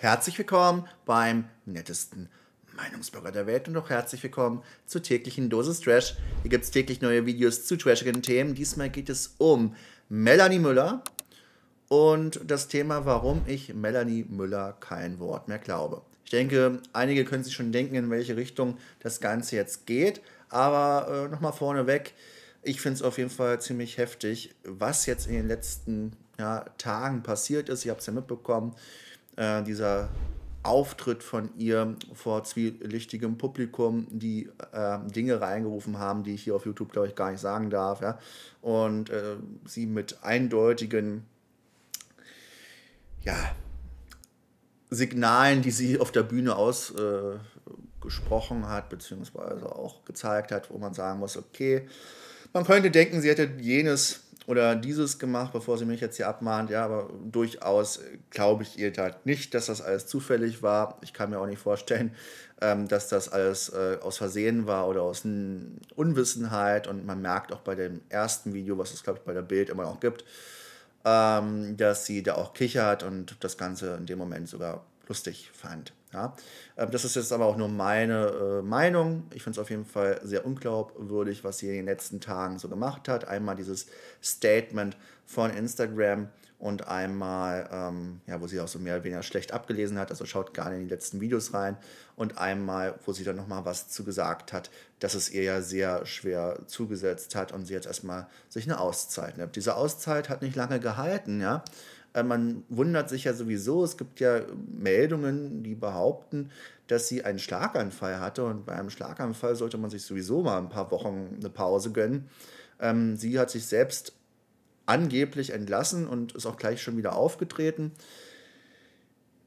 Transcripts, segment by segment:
Herzlich willkommen beim nettesten Meinungsbürger der Welt und auch herzlich willkommen zur täglichen Dosis Trash. Hier gibt es täglich neue Videos zu trashigen Themen. Diesmal geht es um Melanie Müller und das Thema, warum ich Melanie Müller kein Wort mehr glaube. Ich denke, einige können sich schon denken, in welche Richtung das Ganze jetzt geht. Aber äh, nochmal vorneweg, ich finde es auf jeden Fall ziemlich heftig, was jetzt in den letzten ja, Tagen passiert ist. Ihr habt es ja mitbekommen. Äh, dieser Auftritt von ihr vor zwielichtigem Publikum, die äh, Dinge reingerufen haben, die ich hier auf YouTube, glaube ich, gar nicht sagen darf. Ja? Und äh, sie mit eindeutigen, ja, Signalen, die sie auf der Bühne ausgesprochen äh, hat, beziehungsweise auch gezeigt hat, wo man sagen muss, okay, man könnte denken, sie hätte jenes oder dieses gemacht, bevor sie mich jetzt hier abmahnt. Ja, aber durchaus glaube ich ihr da nicht, dass das alles zufällig war. Ich kann mir auch nicht vorstellen, ähm, dass das alles äh, aus Versehen war oder aus Unwissenheit. Und man merkt auch bei dem ersten Video, was es, glaube ich, bei der Bild immer noch gibt, ähm, dass sie da auch kichert und das Ganze in dem Moment sogar lustig fand. Ja? Ähm, das ist jetzt aber auch nur meine äh, Meinung. Ich finde es auf jeden Fall sehr unglaubwürdig, was sie in den letzten Tagen so gemacht hat. Einmal dieses Statement von Instagram und einmal, ähm, ja, wo sie auch so mehr oder weniger schlecht abgelesen hat, also schaut gerne in die letzten Videos rein und einmal, wo sie dann nochmal was zugesagt hat, dass es ihr ja sehr schwer zugesetzt hat und sie jetzt erstmal sich eine Auszeit nimmt. Diese Auszeit hat nicht lange gehalten, ja. Äh, man wundert sich ja sowieso, es gibt ja Meldungen, die behaupten, dass sie einen Schlaganfall hatte. Und bei einem Schlaganfall sollte man sich sowieso mal ein paar Wochen eine Pause gönnen. Ähm, sie hat sich selbst angeblich entlassen und ist auch gleich schon wieder aufgetreten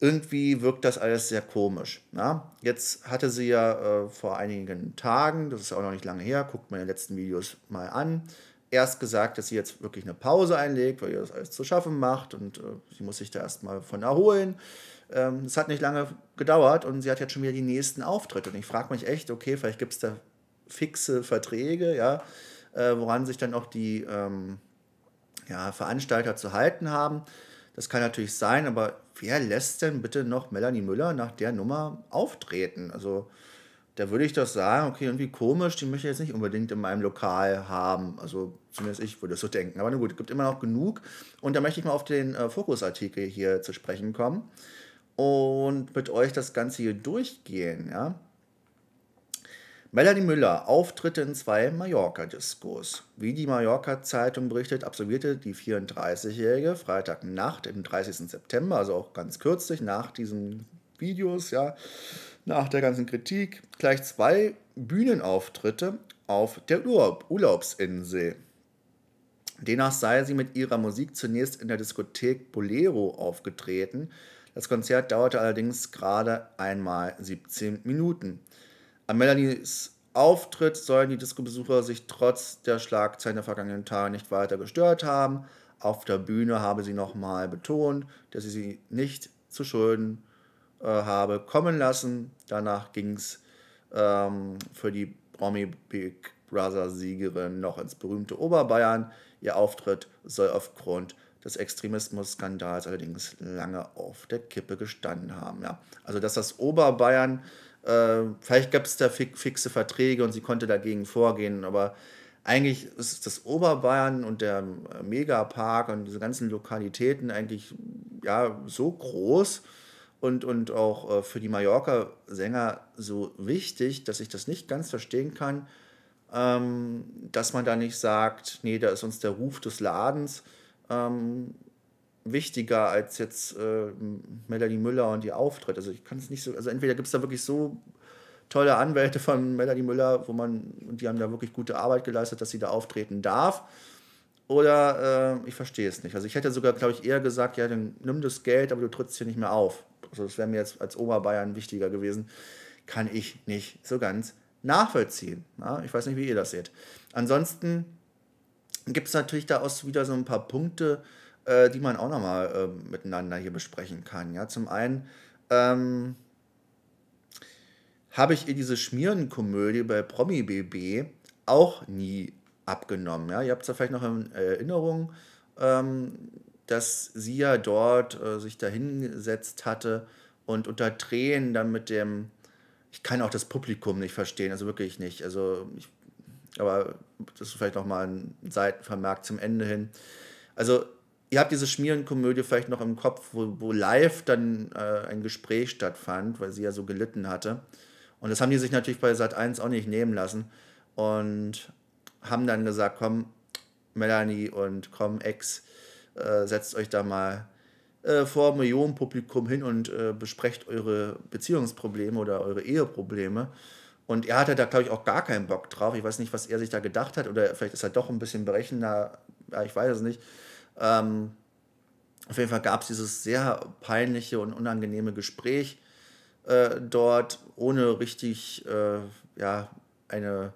irgendwie wirkt das alles sehr komisch. Na? Jetzt hatte sie ja äh, vor einigen Tagen, das ist auch noch nicht lange her, guckt meine letzten Videos mal an, erst gesagt, dass sie jetzt wirklich eine Pause einlegt, weil ihr das alles zu schaffen macht und äh, sie muss sich da erstmal von erholen. Ähm, es ähm, hat nicht lange gedauert und sie hat jetzt schon wieder die nächsten Auftritte. Und ich frage mich echt, okay, vielleicht gibt es da fixe Verträge, ja, äh, woran sich dann auch die ähm, ja, Veranstalter zu halten haben. Das kann natürlich sein, aber wer lässt denn bitte noch Melanie Müller nach der Nummer auftreten? Also da würde ich doch sagen, okay, irgendwie komisch, die möchte ich jetzt nicht unbedingt in meinem Lokal haben. Also zumindest ich würde es so denken. Aber na gut, es gibt immer noch genug. Und da möchte ich mal auf den äh, Fokusartikel hier zu sprechen kommen und mit euch das Ganze hier durchgehen. Ja? Melanie Müller, Auftritte in zwei Mallorca-Diskos. Wie die Mallorca-Zeitung berichtet, absolvierte die 34-Jährige Freitagnacht im 30. September, also auch ganz kürzlich nach diesen Videos, ja, nach der ganzen Kritik gleich zwei Bühnenauftritte auf der Urlaubsinsel. Demnach sei sie mit ihrer Musik zunächst in der Diskothek Bolero aufgetreten. Das Konzert dauerte allerdings gerade einmal 17 Minuten. An Melanies Auftritt sollen die Disco-Besucher sich trotz der Schlagzeilen der vergangenen Tage nicht weiter gestört haben. Auf der Bühne habe sie nochmal betont, dass sie sie nicht zu Schulden äh, habe kommen lassen. Danach ging es ähm, für die Promi Big Brother Siegerin noch ins berühmte Oberbayern. Ihr Auftritt soll aufgrund des Extremismus-Skandals allerdings lange auf der Kippe gestanden haben. Ja. Also dass das Oberbayern, äh, vielleicht gab es da fixe Verträge und sie konnte dagegen vorgehen, aber eigentlich ist das Oberbayern und der äh, Megapark und diese ganzen Lokalitäten eigentlich ja, so groß, und, und auch äh, für die Mallorca-Sänger so wichtig, dass ich das nicht ganz verstehen kann, ähm, dass man da nicht sagt, nee, da ist uns der Ruf des Ladens ähm, wichtiger als jetzt äh, Melanie Müller und ihr Auftritt. Also ich kann es nicht so, also entweder gibt es da wirklich so tolle Anwälte von Melanie Müller, wo man, die haben da wirklich gute Arbeit geleistet, dass sie da auftreten darf. Oder äh, ich verstehe es nicht. Also ich hätte sogar, glaube ich, eher gesagt, ja, dann nimm das Geld, aber du trittst hier nicht mehr auf also das wäre mir jetzt als Oberbayern wichtiger gewesen, kann ich nicht so ganz nachvollziehen. Ja, ich weiß nicht, wie ihr das seht. Ansonsten gibt es natürlich daraus wieder so ein paar Punkte, äh, die man auch nochmal äh, miteinander hier besprechen kann. Ja? Zum einen ähm, habe ich ihr diese Schmierenkomödie bei Promi BB auch nie abgenommen. Ja? Ihr habt es ja vielleicht noch in Erinnerung. Ähm, dass sie ja dort äh, sich dahingesetzt hatte und unter Tränen dann mit dem, ich kann auch das Publikum nicht verstehen, also wirklich nicht. Also ich, aber das ist vielleicht nochmal ein Seitenvermerk zum Ende hin. Also ihr habt diese Schmierenkomödie vielleicht noch im Kopf, wo, wo live dann äh, ein Gespräch stattfand, weil sie ja so gelitten hatte. Und das haben die sich natürlich bei Sat 1 auch nicht nehmen lassen und haben dann gesagt, komm, Melanie und komm, Ex, äh, setzt euch da mal äh, vor Millionenpublikum hin und äh, besprecht eure Beziehungsprobleme oder eure Eheprobleme. Und er hatte da, glaube ich, auch gar keinen Bock drauf. Ich weiß nicht, was er sich da gedacht hat. Oder vielleicht ist er doch ein bisschen berechender. Ja, ich weiß es nicht. Ähm, auf jeden Fall gab es dieses sehr peinliche und unangenehme Gespräch äh, dort, ohne richtig äh, ja, eine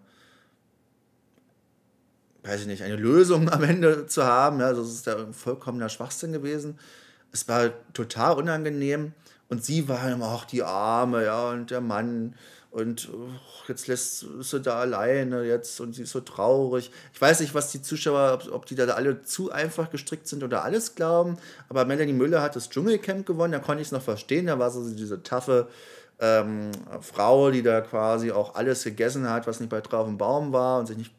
weiß ich nicht, eine Lösung am Ende zu haben. Ja, also das ist ja vollkommener Schwachsinn gewesen. Es war total unangenehm und sie war immer, auch die Arme, ja, und der Mann und och, jetzt lässt sie da alleine jetzt und sie ist so traurig. Ich weiß nicht, was die Zuschauer, ob, ob, die da alle zu einfach gestrickt sind oder alles glauben, aber Melanie Müller hat das Dschungelcamp gewonnen, da konnte ich es noch verstehen, da war so diese taffe ähm, Frau, die da quasi auch alles gegessen hat, was nicht bei drauf im Baum war und sich nicht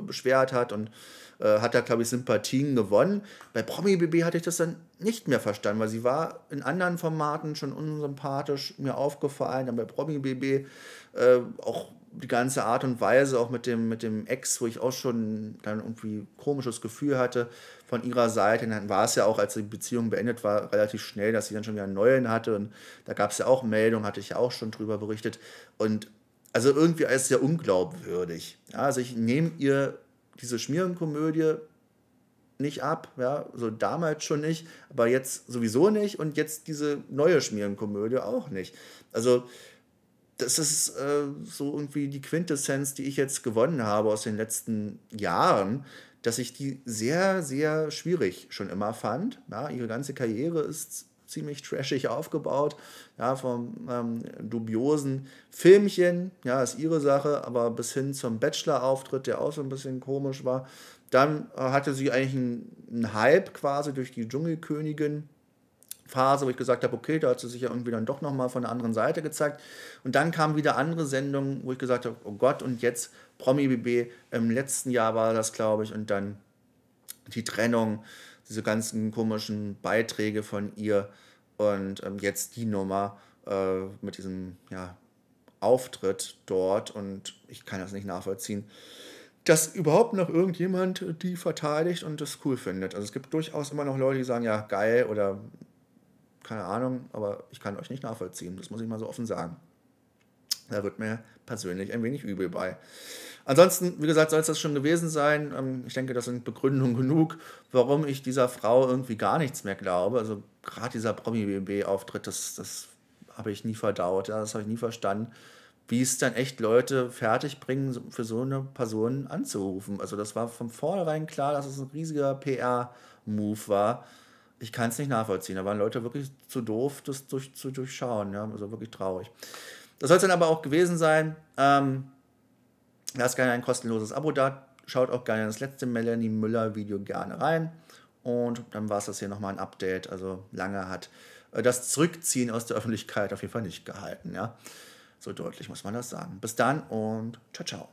beschwert hat und äh, hat da, glaube ich, Sympathien gewonnen. Bei Promi BB hatte ich das dann nicht mehr verstanden, weil sie war in anderen Formaten schon unsympathisch mir aufgefallen, Dann bei Promi BB äh, auch die ganze Art und Weise, auch mit dem, mit dem Ex, wo ich auch schon dann irgendwie ein komisches Gefühl hatte von ihrer Seite. Und dann war es ja auch, als die Beziehung beendet war, relativ schnell, dass sie dann schon wieder einen neuen hatte. Und da gab es ja auch Meldungen, hatte ich ja auch schon drüber berichtet. Und also irgendwie als sehr unglaubwürdig. Ja, also ich nehme ihr diese Schmierenkomödie nicht ab, ja, so damals schon nicht, aber jetzt sowieso nicht und jetzt diese neue Schmierenkomödie auch nicht. Also das ist äh, so irgendwie die Quintessenz, die ich jetzt gewonnen habe aus den letzten Jahren, dass ich die sehr, sehr schwierig schon immer fand. Ja, ihre ganze Karriere ist ziemlich trashig aufgebaut, ja, vom ähm, dubiosen Filmchen, ja, ist ihre Sache, aber bis hin zum Bachelor-Auftritt, der auch so ein bisschen komisch war. Dann äh, hatte sie eigentlich einen, einen Hype quasi durch die Dschungelkönigin. Phase, wo ich gesagt habe, okay, da hat sie sich ja irgendwie dann doch nochmal von der anderen Seite gezeigt. Und dann kamen wieder andere Sendungen, wo ich gesagt habe, oh Gott, und jetzt Promi BB, im letzten Jahr war das, glaube ich, und dann die Trennung, diese ganzen komischen Beiträge von ihr und ähm, jetzt die Nummer äh, mit diesem ja, Auftritt dort und ich kann das nicht nachvollziehen, dass überhaupt noch irgendjemand die verteidigt und das cool findet. Also es gibt durchaus immer noch Leute, die sagen, ja, geil oder keine Ahnung, aber ich kann euch nicht nachvollziehen, das muss ich mal so offen sagen. Da wird mir persönlich ein wenig übel bei. Ansonsten, wie gesagt, soll es das schon gewesen sein. Ähm, ich denke, das sind Begründungen genug, warum ich dieser Frau irgendwie gar nichts mehr glaube. Also gerade dieser Promi-BB-Auftritt, das, das habe ich nie verdaut, das habe ich nie verstanden, wie es dann echt Leute fertigbringen, für so eine Person anzurufen. Also das war von vornherein klar, dass es ein riesiger PR-Move war. Ich kann es nicht nachvollziehen. Da waren Leute wirklich zu doof, das durch, zu durchschauen. Ja? Also wirklich traurig. Das soll es dann aber auch gewesen sein. Ähm, lasst gerne ein kostenloses Abo da. Schaut auch gerne das letzte Melanie Müller Video gerne rein. Und dann war es das hier nochmal ein Update. Also lange hat äh, das Zurückziehen aus der Öffentlichkeit auf jeden Fall nicht gehalten. Ja? So deutlich muss man das sagen. Bis dann und ciao, ciao.